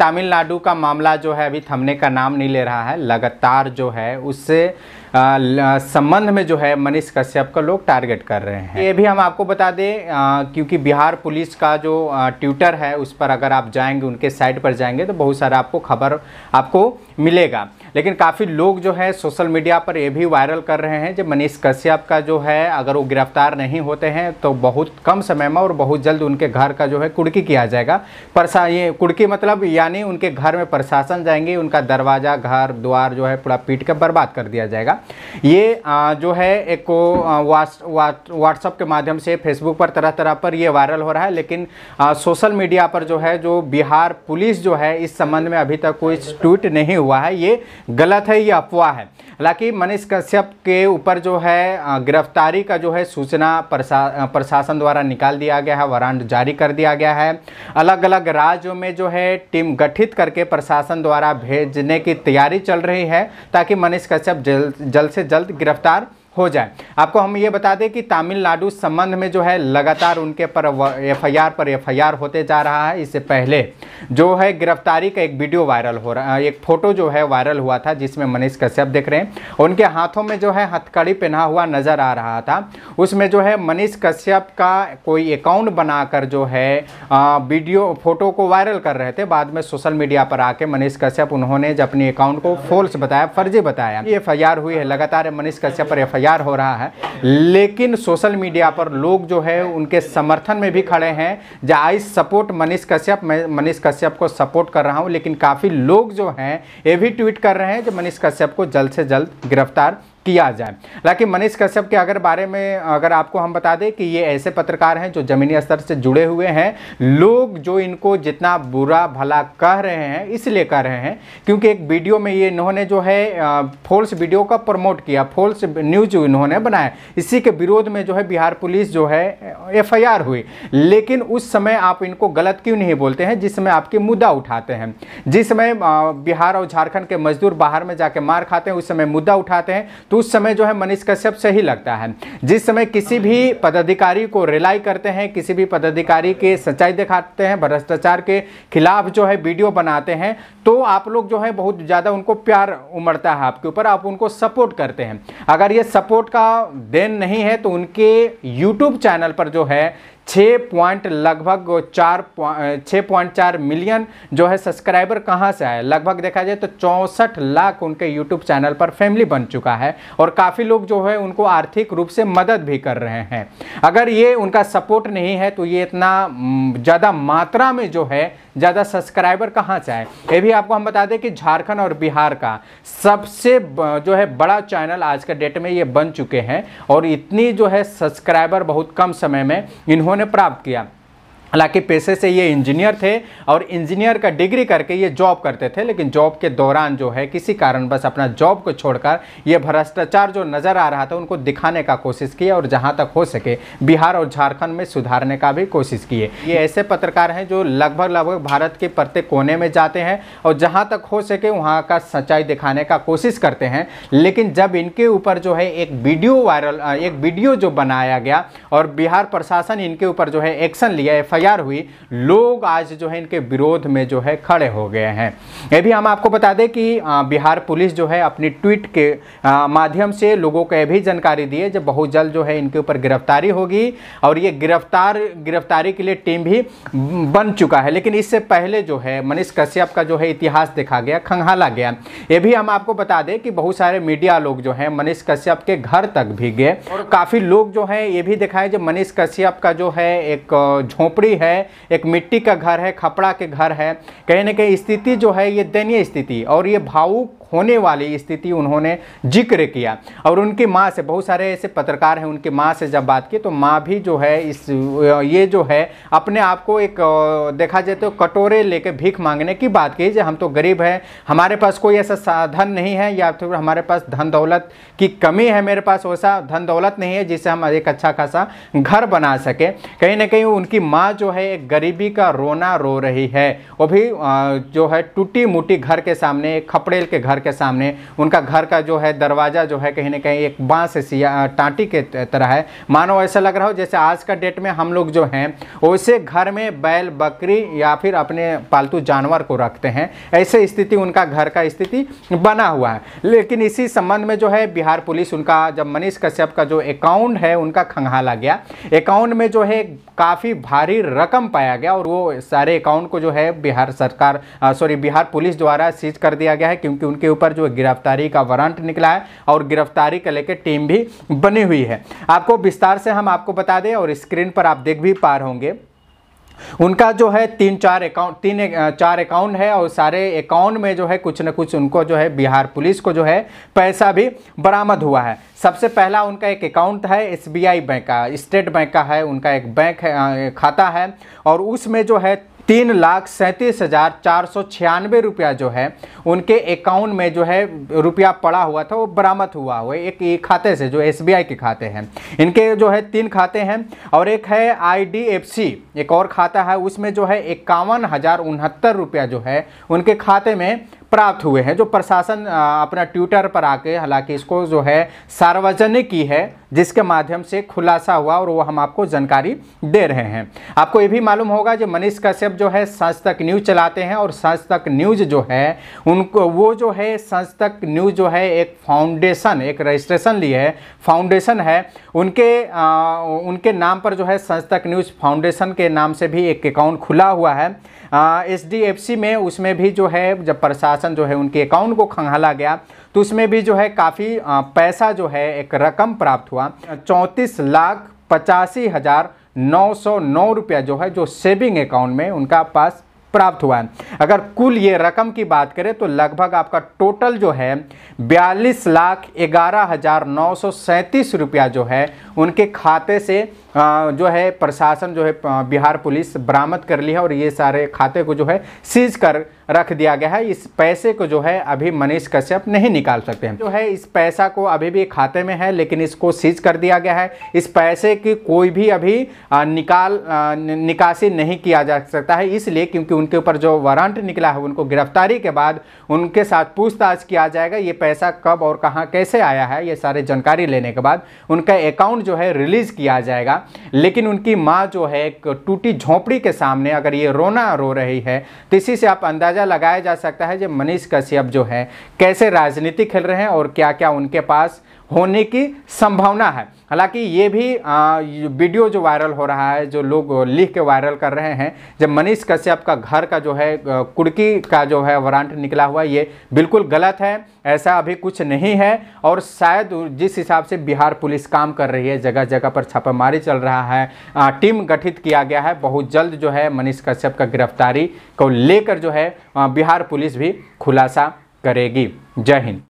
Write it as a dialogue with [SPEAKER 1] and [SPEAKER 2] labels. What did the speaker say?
[SPEAKER 1] तमिलनाडु का मामला जो है अभी थमने का नाम नहीं ले रहा है लगातार जो है उससे संबंध में जो है मनीष कश्यप का लोग टारगेट कर रहे हैं ये भी हम आपको बता दें क्योंकि बिहार पुलिस का जो ट्विटर है उस पर अगर आप जाएंगे उनके साइट पर जाएंगे तो बहुत सारा आपको खबर आपको मिलेगा लेकिन काफ़ी लोग जो है सोशल मीडिया पर ये भी वायरल कर रहे हैं जब मनीष कश्यप का जो है अगर वो गिरफ्तार नहीं होते हैं तो बहुत कम समय में और बहुत जल्द उनके घर का जो है कुड़की किया जाएगा पर ये कुड़की मतलब यानी उनके घर में प्रशासन जाएंगे उनका दरवाज़ा घर द्वार जो है पूरा पीट कर बर्बाद कर दिया जाएगा ये आ, जो है एक को व्हाट्सअप के माध्यम से फेसबुक पर तरह तरह पर ये वायरल हो रहा है लेकिन आ, सोशल मीडिया पर जो है जो बिहार पुलिस जो है इस संबंध में अभी तक कोई ट्वीट नहीं हुआ है ये गलत है ये अफवाह है हालांकि मनीष कश्यप के ऊपर जो है गिरफ्तारी का जो है सूचना प्रशासन द्वारा निकाल दिया गया है वारंट जारी कर दिया गया है अलग अलग राज्यों में जो है टीम टीम गठित करके प्रशासन द्वारा भेजने की तैयारी चल रही है ताकि मनीष कश्यप जल्द जल्द से जल्द गिरफ्तार हो जाए आपको हम ये बता दें कि तमिलनाडु संबंध में जो है लगातार उनके पर एफ पर एफ होते जा रहा है इससे पहले जो है गिरफ्तारी का एक वीडियो वायरल हो रहा एक फ़ोटो जो है वायरल हुआ था जिसमें मनीष कश्यप देख रहे हैं उनके हाथों में जो है हथकड़ी पहना हुआ नज़र आ रहा था उसमें जो है मनीष कश्यप का कोई अकाउंट बनाकर जो है वीडियो फ़ोटो को वायरल कर रहे थे बाद में सोशल मीडिया पर आके मनीष कश्यप उन्होंने अपने अकाउंट को फोल्स बताया फर्जी बताया एफ हुई है लगातार मनीष कश्यप पर एफ तैयार हो रहा है लेकिन सोशल मीडिया पर लोग जो है उनके समर्थन में भी खड़े हैं जहाँ आई सपोर्ट मनीष कश्यप मैं मनीष कश्यप को सपोर्ट कर रहा हूँ लेकिन काफ़ी लोग जो हैं ये भी ट्वीट कर रहे हैं कि मनीष कश्यप को जल्द से जल्द गिरफ्तार किया जाए हालांकि मनीष कश्यप के अगर बारे में अगर आपको हम बता दें कि ये ऐसे पत्रकार हैं जो ज़मीनी स्तर से जुड़े हुए हैं लोग जो इनको जितना बुरा भला कह रहे हैं इसलिए कह रहे हैं क्योंकि एक वीडियो में ये इन्होंने जो है फोल्स वीडियो का प्रमोट किया फॉल्स न्यूज इन्होंने बनाया इसी के विरोध में जो है बिहार पुलिस जो है एफ हुई लेकिन उस समय आप इनको गलत क्यों नहीं बोलते हैं समय आपके मुद्दा उठाते हैं जिस समय बिहार और झारखंड के मजदूर बाहर में जाके मार खाते हैं उस समय मुद्दा उठाते हैं तो तो उस समय जो है मनीष कश्यप सही लगता है जिस समय किसी भी पदाधिकारी को रिलाई करते हैं किसी भी पदाधिकारी के सच्चाई दिखाते हैं भ्रष्टाचार के खिलाफ जो है वीडियो बनाते हैं तो आप लोग जो है बहुत ज़्यादा उनको प्यार उमड़ता है आपके ऊपर आप उनको सपोर्ट करते हैं अगर ये सपोर्ट का देन नहीं है तो उनके यूट्यूब चैनल पर जो है छः पॉइंट लगभग चार छः पॉइंट चार मिलियन जो है सब्सक्राइबर कहाँ से आए लगभग देखा जाए तो चौंसठ लाख उनके यूट्यूब चैनल पर फैमिली बन चुका है और काफ़ी लोग जो है उनको आर्थिक रूप से मदद भी कर रहे हैं अगर ये उनका सपोर्ट नहीं है तो ये इतना ज़्यादा मात्रा में जो है ज़्यादा सब्सक्राइबर कहाँ से आए ये भी आपको हम बता दें कि झारखंड और बिहार का सबसे जो है बड़ा चैनल आज के डेट में ये बन चुके हैं और इतनी जो है सब्सक्राइबर बहुत कम समय में इन्होंने उन्होंने प्राप्त किया हालांकि पेशे से ये इंजीनियर थे और इंजीनियर का डिग्री करके ये जॉब करते थे लेकिन जॉब के दौरान जो है किसी कारण बस अपना जॉब को छोड़कर ये भ्रष्टाचार जो नज़र आ रहा था उनको दिखाने का कोशिश किए और जहाँ तक हो सके बिहार और झारखंड में सुधारने का भी कोशिश किए ये ऐसे पत्रकार हैं जो लगभग लगभग भारत के प्रत्येक कोने में जाते हैं और जहाँ तक हो सके वहाँ का सच्चाई दिखाने का कोशिश करते हैं लेकिन जब इनके ऊपर जो है एक वीडियो वायरल एक वीडियो जो बनाया गया और बिहार प्रशासन इनके ऊपर जो है एक्शन लिया एफ तैयार हुई लोग आज जो है इनके विरोध में जो है खड़े हो गए हैं ये भी हम आपको बता दें कि बिहार पुलिस जो है अपनी ट्वीट के माध्यम से लोगों को यह भी जानकारी दी है जब बहुत जल्द जो है इनके ऊपर गिरफ्तारी होगी और ये गिरफ्तार गिरफ्तारी के लिए टीम भी बन चुका है लेकिन इससे पहले जो है मनीष कश्यप का जो है इतिहास देखा गया खंगाला गया ये भी हम आपको बता दें कि बहुत सारे मीडिया लोग जो हैं मनीष कश्यप के घर तक भी गए और काफ़ी लोग जो हैं ये भी दिखाए जब मनीष कश्यप का जो है एक झोंपड़ी मिट्टी है एक मिट्टी का घर है खपड़ा के घर है कहीं ना कहीं स्थिति जो है ये दयनीय स्थिति और ये भावुक होने वाली स्थिति उन्होंने जिक्र किया और उनकी माँ से बहुत सारे ऐसे पत्रकार हैं उनकी माँ से जब बात की तो माँ भी जो है इस ये जो है अपने आप को एक देखा जाए तो कटोरे लेके भीख मांगने की बात की हम तो गरीब हैं हमारे पास कोई ऐसा साधन नहीं है या फिर हमारे पास धन दौलत की कमी है मेरे पास वैसा धन दौलत नहीं है जिससे हम एक अच्छा खासा घर बना सके कहीं ना कहीं उनकी माँ जो जो है एक गरीबी का रोना रो रही है वो भी जो है टूटी मूटी घर के सामने खपड़ेल के घर के सामने उनका घर का जो है दरवाज़ा जो है कहीं ना कहीं एक बांस सिया के तरह है मानो ऐसा लग रहा हो जैसे आज का डेट में हम लोग जो हैं वैसे घर में बैल बकरी या फिर अपने पालतू जानवर को रखते हैं ऐसे स्थिति उनका घर का स्थिति बना हुआ है लेकिन इसी संबंध में जो है बिहार पुलिस उनका जब मनीष कश्यप का जो अकाउंट है उनका खंगाला गया अकाउंट में जो है काफ़ी भारी रकम पाया गया और वो सारे अकाउंट को जो है बिहार सरकार सॉरी बिहार पुलिस द्वारा सीज कर दिया गया है क्योंकि उनके ऊपर जो गिरफ्तारी का वारंट निकला है और गिरफ्तारी को लेकर टीम भी बनी हुई है आपको विस्तार से हम आपको बता दें और स्क्रीन पर आप देख भी पा रहे होंगे उनका जो है तीन चार अकाउंट तीन चार अकाउंट है और सारे अकाउंट में जो है कुछ ना कुछ उनको जो है बिहार पुलिस को जो है पैसा भी बरामद हुआ है सबसे पहला उनका एक अकाउंट है एसबीआई बैंक का स्टेट बैंक का है उनका एक बैंक है खाता है और उसमें जो है तीन लाख सैंतीस हज़ार चार सौ छियानवे रुपया जो है उनके अकाउंट में जो है रुपया पड़ा हुआ था वो बरामद हुआ हुआ एक एक खाते से जो एसबीआई के खाते हैं इनके जो है तीन खाते हैं और एक है आईडीएफसी एक और खाता है उसमें जो है इक्यावन हज़ार उनहत्तर रुपया जो है उनके खाते में प्राप्त हुए हैं जो प्रशासन अपना ट्विटर पर आके हालांकि इसको जो है सार्वजनिक की है जिसके माध्यम से खुलासा हुआ और वो हम आपको जानकारी दे रहे हैं आपको ये भी मालूम होगा जो मनीष कश्यप जो है सांझ तक न्यूज़ चलाते हैं और सांझ तक न्यूज़ जो है उनको वो जो है सांझ तक न्यूज़ जो है एक फाउंडेशन एक रजिस्ट्रेशन ली है फाउंडेशन है उनके आ, उनके नाम पर जो है सांझ तक न्यूज़ फाउंडेशन के नाम से भी एक अकाउंट खुला हुआ है एच में उसमें भी जो है जब प्रशासन जो है उनके अकाउंट को खंगाला गया तो उसमें भी जो है काफ़ी पैसा जो है एक रकम प्राप्त हुआ चौंतीस लाख पचासी हज़ार नौ सौ नौ रुपया जो है जो सेविंग अकाउंट में उनका पास प्राप्त हुआ है अगर कुल ये रकम की बात करें तो लगभग आपका टोटल जो है बयालीस लाख ग्यारह हज़ार नौ सौ सैंतीस रुपया जो है उनके खाते से जो है प्रशासन जो है बिहार पुलिस बरामद कर लिया और ये सारे खाते को जो है सीज कर रख दिया गया है इस पैसे को जो है अभी मनीष कश्यप नहीं निकाल सकते हैं जो है इस पैसा को अभी भी खाते में है लेकिन इसको सीज कर दिया गया है इस पैसे की कोई भी अभी निकाल निकासी नहीं किया जा सकता है इसलिए क्योंकि उनके ऊपर जो वारंट निकला है उनको गिरफ्तारी के बाद उनके साथ पूछताछ किया जाएगा ये पैसा कब और कहाँ कैसे आया है ये सारे जानकारी लेने के बाद उनका अकाउंट जो है रिलीज़ किया जाएगा लेकिन उनकी माँ जो है एक टूटी झोंपड़ी के सामने अगर ये रोना रो रही है तो इसी से आप अंदाज़ा लगाया जा सकता है जो मनीष कश्यप जो है कैसे राजनीति खेल रहे हैं और क्या क्या उनके पास होने की संभावना है हालांकि ये भी आ, वीडियो जो वायरल हो रहा है जो लोग लिख के वायरल कर रहे हैं जब मनीष कश्यप का घर का जो है कुड़की का जो है वारंट निकला हुआ ये बिल्कुल गलत है ऐसा अभी कुछ नहीं है और शायद जिस हिसाब से बिहार पुलिस काम कर रही है जगह जगह पर छापामारी चल रहा है आ, टीम गठित किया गया है बहुत जल्द जो है मनीष कश्यप का गिरफ्तारी को लेकर जो है आ, बिहार पुलिस भी खुलासा करेगी जय हिंद